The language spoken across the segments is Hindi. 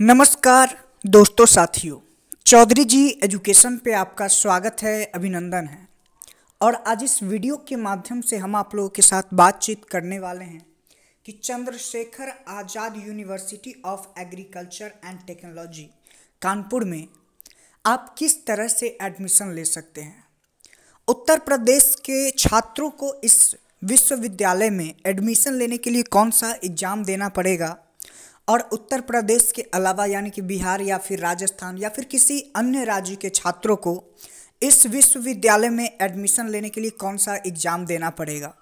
नमस्कार दोस्तों साथियों चौधरी जी एजुकेशन पे आपका स्वागत है अभिनंदन है और आज इस वीडियो के माध्यम से हम आप लोगों के साथ बातचीत करने वाले हैं कि Chandrashekhar Azad University of Agriculture and Technology Kanpur में आप किस तरह से एडमिशन ले सकते हैं उत्तर प्रदेश के छात्रों को इस विश्वविद्यालय में एडमिशन लेने के लिए कौन सा एग्ज़ाम देना पड़ेगा और उत्तर प्रदेश के अलावा यानी कि बिहार या फिर राजस्थान या फिर किसी अन्य राज्य के छात्रों को इस विश्वविद्यालय में एडमिशन लेने के लिए कौन सा एग्ज़ाम देना पड़ेगा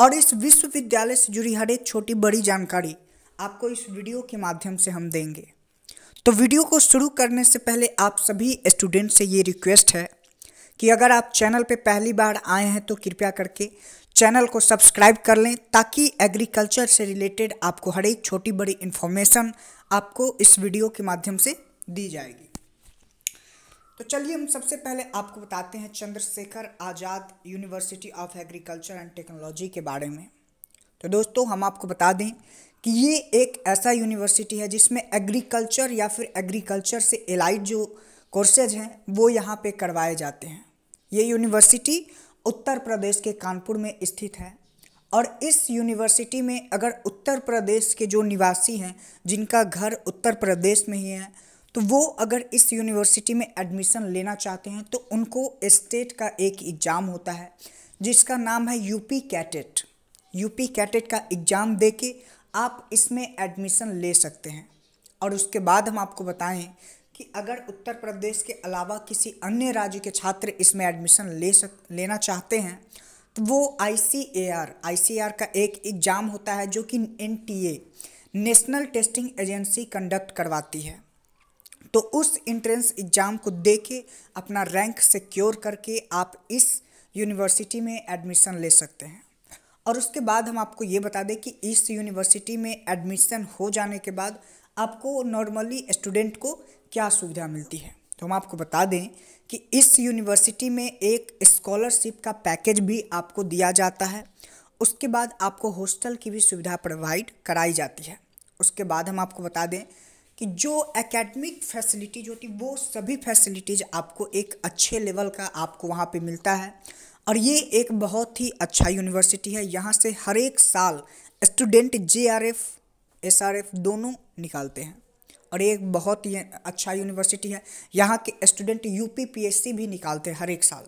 और इस विश्वविद्यालय से जुड़ी हर एक छोटी बड़ी जानकारी आपको इस वीडियो के माध्यम से हम देंगे तो वीडियो को शुरू करने से पहले आप सभी स्टूडेंट से ये रिक्वेस्ट है कि अगर आप चैनल पे पहली बार आए हैं तो कृपया करके चैनल को सब्सक्राइब कर लें ताकि एग्रीकल्चर से रिलेटेड आपको हर एक छोटी बड़ी इन्फॉर्मेशन आपको इस वीडियो के माध्यम से दी जाएगी तो चलिए हम सबसे पहले आपको बताते हैं Chandrashekhar Azad University of Agriculture and Technology के बारे में तो दोस्तों हम आपको बता दें कि ये एक ऐसा यूनिवर्सिटी है जिसमें एग्रीकल्चर या फिर एग्रीकल्चर से एलाइड जो कोर्सेज हैं वो यहाँ पे करवाए जाते हैं ये यूनिवर्सिटी उत्तर प्रदेश के कानपुर में स्थित है और इस यूनिवर्सिटी में अगर उत्तर प्रदेश के जो निवासी हैं जिनका घर उत्तर प्रदेश में ही है तो वो अगर इस यूनिवर्सिटी में एडमिशन लेना चाहते हैं तो उनको स्टेट का एक एग्ज़ाम होता है जिसका नाम है यूपी कैटेट यूपी कैटेट का एग्ज़ाम दे के आप इसमें एडमिशन ले सकते हैं और उसके बाद हम आपको बताएं कि अगर उत्तर प्रदेश के अलावा किसी अन्य राज्य के छात्र इसमें एडमिशन ले सक लेना चाहते हैं तो वो आई सी A R I C R का एक एग्ज़ाम होता है जो कि N T A National Testing Agency conduct करवाती है तो उस इंट्रेंस एग्ज़ाम को दे के अपना रैंक सिक्योर करके आप इस यूनिवर्सिटी में एडमिशन ले सकते हैं और उसके बाद हम आपको ये बता दें कि इस यूनिवर्सिटी में एडमिशन हो जाने के बाद आपको नॉर्मली स्टूडेंट को क्या सुविधा मिलती है तो हम आपको बता दें कि इस यूनिवर्सिटी में एक स्कॉलरशिप का पैकेज भी आपको दिया जाता है उसके बाद आपको हॉस्टल की भी सुविधा प्रोवाइड कराई जाती है उसके बाद हम आपको बता दें कि जो एकेडमिक फैसिलिटीज होती वो सभी फैसिलिटीज़ आपको एक अच्छे लेवल का आपको वहाँ पे मिलता है और ये एक बहुत ही अच्छा यूनिवर्सिटी है यहाँ से हर एक साल student J R F S R F दोनों निकालते हैं और एक बहुत ही अच्छा यूनिवर्सिटी है यहाँ के student U P P S C भी निकालते हैं हर एक साल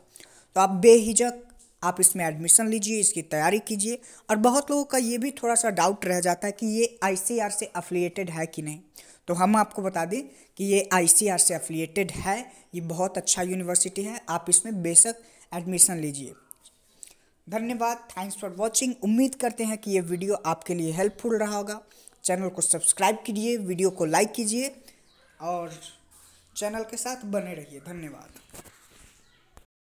तो आप बेहिजक आप इसमें एडमिशन लीजिए इसकी तैयारी कीजिए और बहुत लोगों का ये भी थोड़ा सा डाउट रह जाता है कि ये आई सी आर से अफिलिएटेड है कि नहीं तो हम आपको बता दें कि ये आई सी आर से अफिलिएटेड है ये बहुत अच्छा यूनिवर्सिटी है आप इसमें बेशक एडमिशन लीजिए धन्यवाद थैंक्स फॉर वॉचिंग उम्मीद करते हैं कि ये वीडियो आपके लिए हेल्पफुल रहा होगा चैनल को सब्सक्राइब कीजिए वीडियो को लाइक कीजिए और चैनल के साथ बने रहिए धन्यवाद